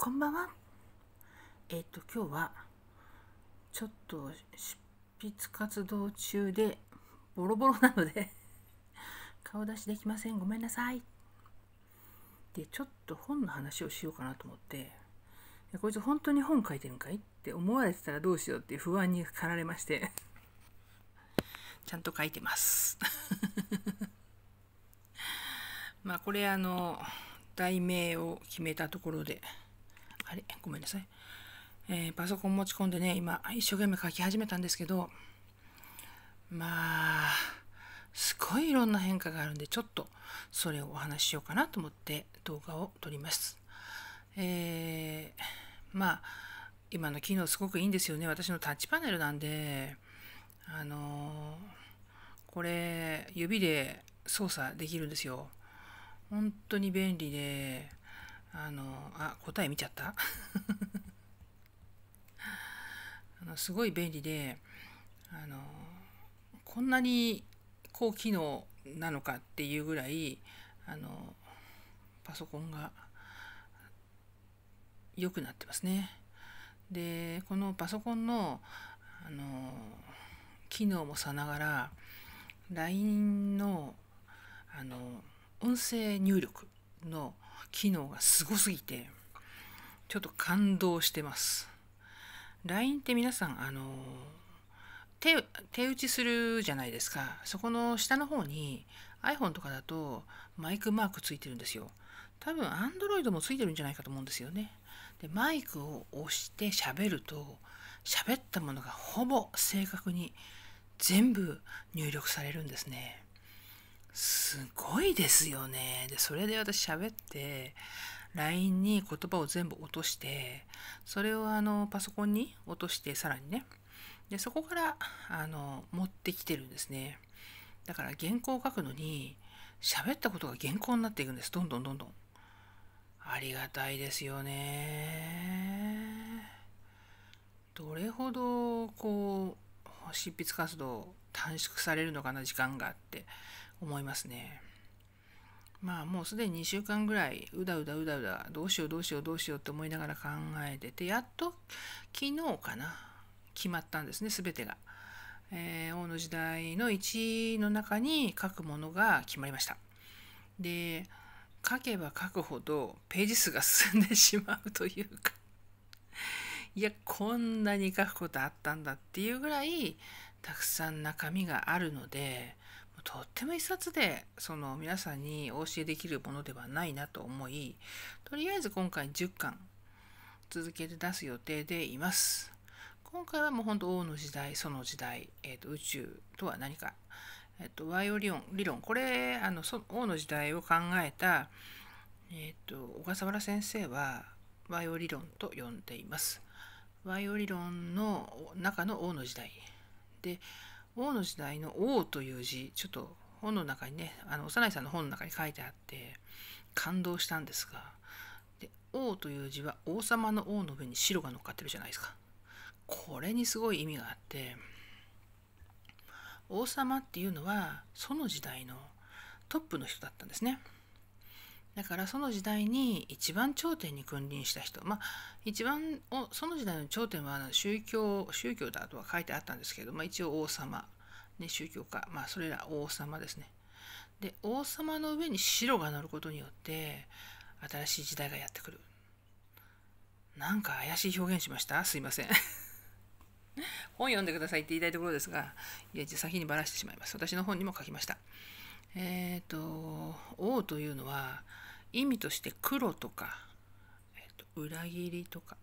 こんばんは。えっ、ー、と今日はちょっと執筆活動中でボロボロなので 顔出しできませんごめんなさい。でちょっと本の話をしようかなと思ってこいつ本当に本書いてるんかいって思われてたらどうしようって不安に駆られまして ちゃんと書いてます まあこれあの題名を決めたところで。あれごめんなさい、えー、パソコン持ち込んでね今一生懸命書き始めたんですけどまあすごいいろんな変化があるんでちょっとそれをお話ししようかなと思って動画を撮ります。えー、まあ今の機能すごくいいんですよね私のタッチパネルなんであのー、これ指で操作できるんですよ。本当に便利であのあ答え見ちゃった あのすごい便利であのこんなに高機能なのかっていうぐらいあのパソコンが良くなってますね。でこのパソコンのあの機能もさながら LINE のあの音声入力の機能がすごすぎてちょっと感動してます LINE って皆さんあの手手打ちするじゃないですかそこの下の方に iPhone とかだとマイクマークついてるんですよ多分 Android もついてるんじゃないかと思うんですよねでマイクを押して喋ると喋ったものがほぼ正確に全部入力されるんですねすごいですよね。で、それで私喋って、LINE に言葉を全部落として、それをあの、パソコンに落として、さらにね。で、そこから、あの、持ってきてるんですね。だから原稿を書くのに、喋ったことが原稿になっていくんです。どんどんどんどん。ありがたいですよね。どれほど、こう、執筆活動短縮されるのかな時間があって思いますね。まあもうすでに2週間ぐらいうだうだうだうだどうしようどうしようどうしようって思いながら考えててやっと昨日かな決まったんですね全てが、えー、王の時代の1の中に書くものが決まりましたで書けば書くほどページ数が進んでしまうというかいやこんなに書くことあったんだっていうぐらいたくさん中身があるのでとっても一冊でその皆さんにお教えできるものではないなと思いとりあえず今回10巻続けて出す予定でいます。今回はもうほんと王の時代その時代、えーと、宇宙とは何か、えーと、リイオ理論理論これあのそ王の時代を考えた、えーと、小笠原先生はワイオ理論と呼んでいます。ワイオ理論の中の王の時代で、王の時代の王という字、ちょっと本の中にね、あの幼いさんの本の中に書いてあって、感動したんですが、で王という字は王様の王の上に白が乗っかってるじゃないですか。これにすごい意味があって、王様っていうのは、その時代のトップの人だったんですね。だからその時代に一番頂点に君臨した人まあ一番その時代の頂点は宗教宗教だとは書いてあったんですけど、まあ、一応王様、ね、宗教家、まあ、それら王様ですねで王様の上に白が乗ることによって新しい時代がやってくるなんか怪しい表現しましたすいません 本読んでくださいって言いたいところですが、いや、先にばらしてしまいます。私の本にも書きました。えっ、ー、と、王というのは、意味として黒とか、えーと、裏切りとか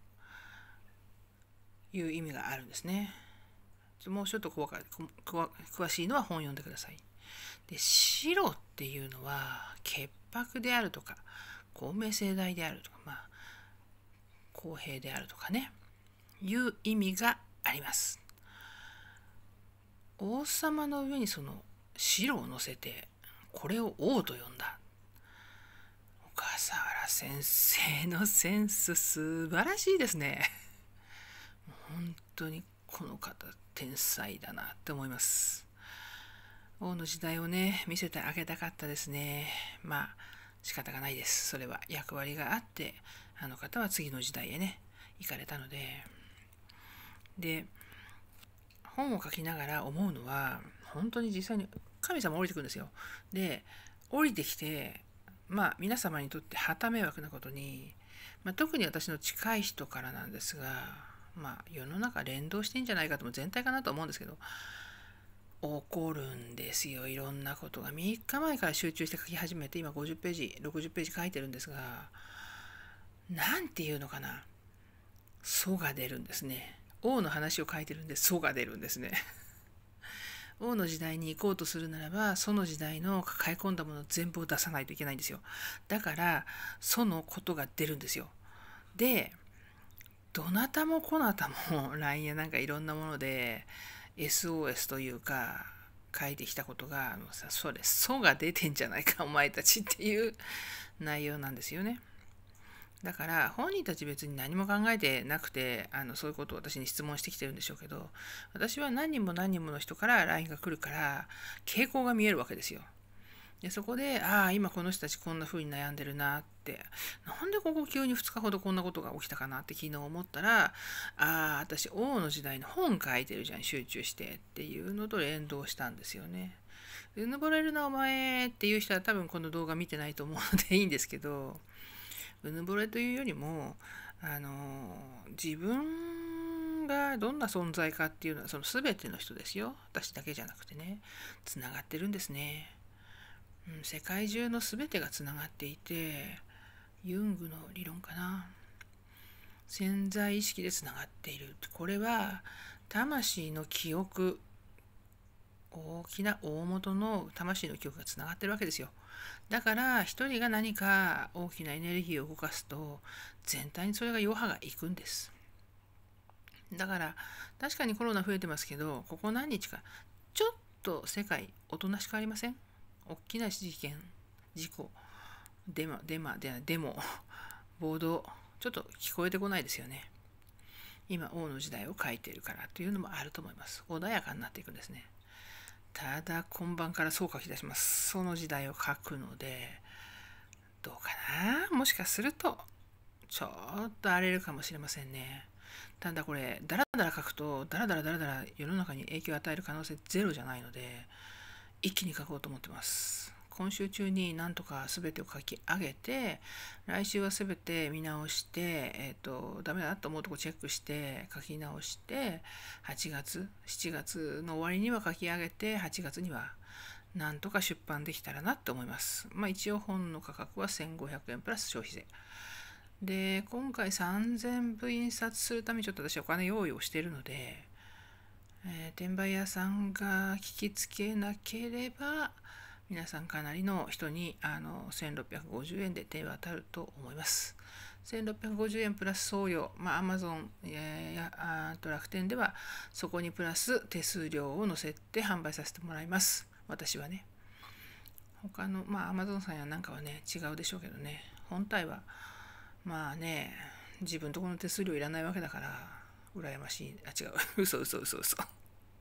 いう意味があるんですね。もうちょっと詳詳しいのは本読んでください。で白っていうのは潔白であるとか公明正大であるとか、まあ、公平であるとかねいう意味があります。王様の上にその白を乗せてこれを王と呼んだ笠原先生のセンス素晴らしいですね。本当にこの方天才だなって思います。王の時代をね、見せてあげたかったですね。まあ、仕方がないです。それは役割があって、あの方は次の時代へね、行かれたので。で、本を書きながら思うのは、本当に実際に神様降りてくるんですよ。で、降りてきて、まあ皆様にとってはた迷惑なことに、まあ、特に私の近い人からなんですがまあ世の中連動してんじゃないかとも全体かなと思うんですけど怒るんですよいろんなことが3日前から集中して書き始めて今50ページ60ページ書いてるんですが何て言うのかな「そ」が出るんですね。王の話を書いてるんで「そ」が出るんですね。王の時代に行こうとするならばその時代の抱え込んだもの全部を出さないといけないんですよだからそのことが出るんですよでどなたもこなたも LINE やなんかいろんなもので SOS というか書いてきたことがあのさそれ「そ」が出てんじゃないかお前たちっていう内容なんですよね。だから本人たち別に何も考えてなくてあのそういうことを私に質問してきてるんでしょうけど私は何人も何人もの人から LINE が来るから傾向が見えるわけですよ。でそこでああ今この人たちこんな風に悩んでるなってなんでここ急に2日ほどこんなことが起きたかなって昨日思ったらああ私王の時代の本書いてるじゃん集中してっていうのと連動したんですよね。で、登れるなお前っていう人は多分この動画見てないと思うのでいいんですけどうぬぼれというよりもあの自分がどんな存在かっていうのはその全ての人ですよ私だけじゃなくてねつながってるんですね、うん、世界中の全てがつながっていてユングの理論かな潜在意識でつながっているこれは魂の記憶大きな大元の魂の記憶がつながってるわけですよだから一人が何か大きなエネルギーを動かすと全体にそれが余波がいくんです。だから確かにコロナ増えてますけどここ何日かちょっと世界おとなしくありません大きな事件事故デマデマでデモ暴動ちょっと聞こえてこないですよね今王の時代を書いているからというのもあると思います穏やかになっていくんですねただ今晩からそう書き出します。その時代を書くので、どうかなもしかすると、ちょっと荒れるかもしれませんね。ただこれ、ダラダラ書くと、ダラダラダラダラ世の中に影響を与える可能性ゼロじゃないので、一気に書こうと思ってます。今週中になんとか全てを書き上げて来週は全て見直して、えーと、ダメだと思うとこチェックして書き直して8月7月の終わりには書き上げて8月にはなんとか出版できたらなって思います。まあ、一応本の価格は1500円プラス消費税。で今回3000部印刷するためにちょっと私はお金用意をしているので、えー、転売屋さんが聞きつけなければ皆さんかなりの人にあの1650円で手渡ると思います。1650円プラス送料、まあ、Amazon やあと楽天ではそこにプラス手数料を乗せて販売させてもらいます。私はね。他の、まあ、Amazon さんやなんかはね、違うでしょうけどね。本体は、まあね、自分とこの手数料いらないわけだから、羨ましい。あ、違う。嘘嘘嘘嘘。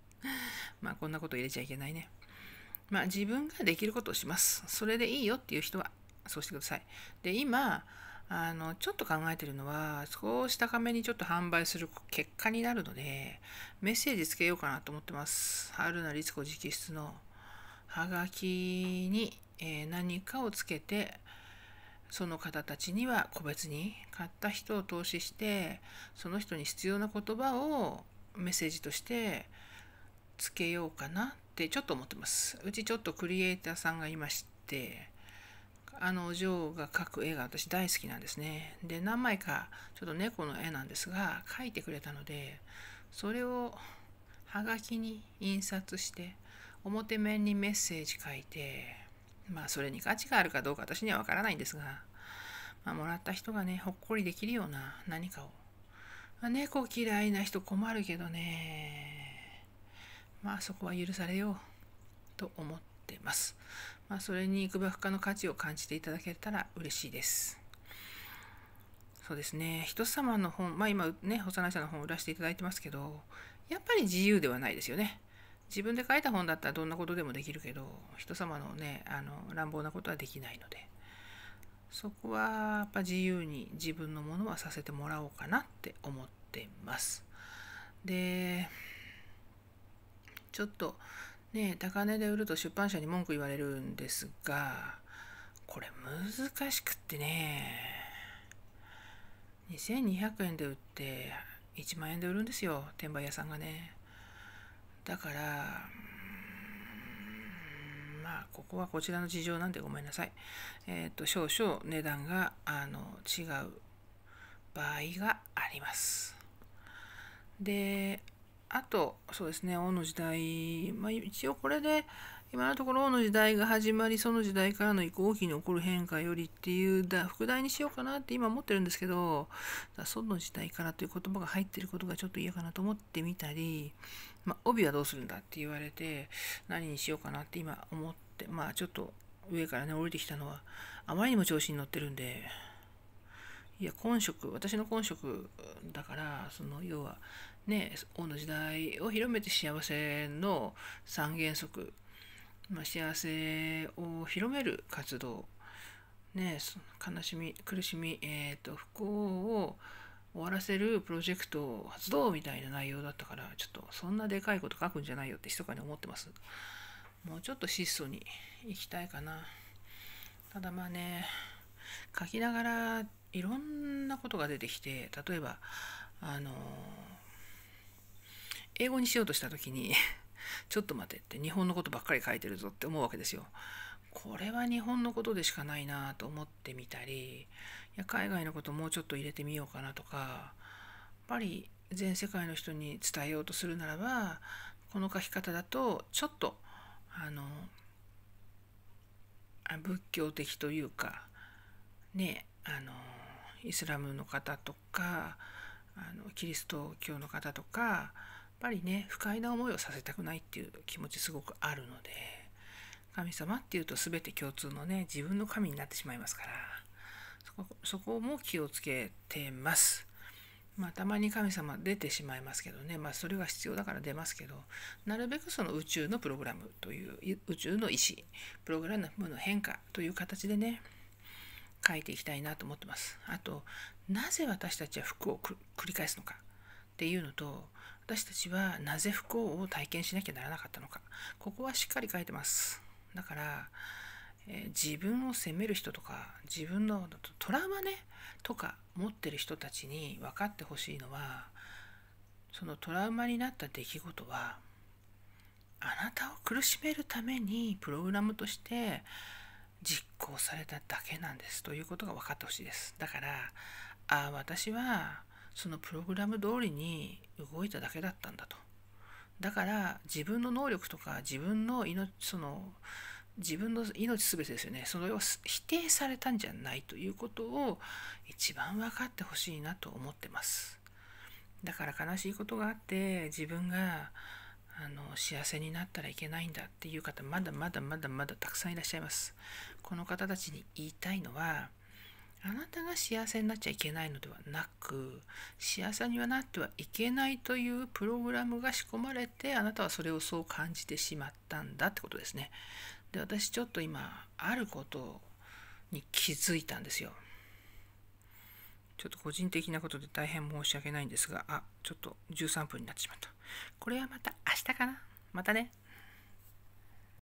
まあ、こんなこと入れちゃいけないね。まあ、自分ができることをします。それでいいよっていう人はそうしてください。で今あのちょっと考えてるのは少し高めにちょっと販売する結果になるのでメッセージつけようかなと思ってます。春名律子直筆のハガキに、えー、何かをつけてその方たちには個別に買った人を投資してその人に必要な言葉をメッセージとしてつけようかなってちょっと思ってます。うちちょっとクリエイターさんがいまして、あのお嬢が描く絵が私大好きなんですね。で、何枚かちょっと猫の絵なんですが、描いてくれたので、それをはがきに印刷して、表面にメッセージ書いて、まあそれに価値があるかどうか私にはわからないんですが、まあ、もらった人がね、ほっこりできるような何かを。まあ、猫嫌いな人困るけどね、まあそこは許されようと思ってます。まあ、それにいくばくかの価値を感じていただけたら嬉しいです。そうですね。人様の本、まあ今ね、幼い者の本を売らせていただいてますけど、やっぱり自由ではないですよね。自分で書いた本だったらどんなことでもできるけど、人様のね、あの乱暴なことはできないので、そこはやっぱ自由に自分のものはさせてもらおうかなって思ってます。で、ちょっとね高値で売ると出版社に文句言われるんですがこれ難しくってね2200円で売って1万円で売るんですよ転売屋さんがねだからまあここはこちらの事情なんでごめんなさいえっ、ー、と少々値段があの違う場合がありますであとそうですね王の時代、まあ、一応これで今のところ王の時代が始まりその時代からの移行期に起こる変化よりっていうだ副題にしようかなって今思ってるんですけどその時代からという言葉が入ってることがちょっと嫌かなと思ってみたり、まあ、帯はどうするんだって言われて何にしようかなって今思ってまあちょっと上からね降りてきたのはあまりにも調子に乗ってるんでいや今職私の今職だからその要はね王の時代を広めて幸せの三原則、まあ、幸せを広める活動、ね、悲しみ苦しみ、えーと、不幸を終わらせるプロジェクト発動みたいな内容だったからちょっとそんなでかいこと書くんじゃないよって密かに思ってますもうちょっと質素にいきたいかなただまあね書きながらいろんなことが出てきて例えばあの英語にしようとした時に ちょっと待てって日本のことばっかり書いてるぞって思うわけですよ。これは日本のことでしかないなと思ってみたりいや海外のこともうちょっと入れてみようかなとかやっぱり全世界の人に伝えようとするならばこの書き方だとちょっとあの仏教的というかねあのイスラムの方とかあのキリスト教の方とかやっぱりね不快な思いをさせたくないっていう気持ちすごくあるので神様っていうと全て共通のね自分の神になってしまいますからそこも気をつけてます。まあ、たまに神様出てしまいますけどね、まあ、それが必要だから出ますけどなるべくその宇宙のプログラムという宇宙の意思プログラムの変化という形でね書いていきたいなと思ってます。あとなぜ私たちは服を繰り返すのかっていうのと私たちはなぜ不幸を体験しなきゃならなかったのかここはしっかり書いてます。だから、えー、自分を責める人とか自分のトラウマねとか持ってる人たちに分かってほしいのはそのトラウマになった出来事はあなたを苦しめるためにプログラムとして実行されただけなんですということが分かってほしいです。だから、あ私はそのプログラム通りに動いただけだったんだと。だから自分の能力とか自分の命その自分の命全てですよねそれを否定されたんじゃないということを一番分かってほしいなと思ってますだから悲しいことがあって自分があの幸せになったらいけないんだっていう方まだまだまだまだたくさんいらっしゃいます。この方たちに言いたいのはあなたが幸せになっちゃいけないのではなく幸せにはなってはいけないというプログラムが仕込まれてあなたはそれをそう感じてしまったんだってことですね。で私ちょっと今あることに気づいたんですよ。ちょっと個人的なことで大変申し訳ないんですがあちょっと13分になってしまった。これはまた明日かなまたね。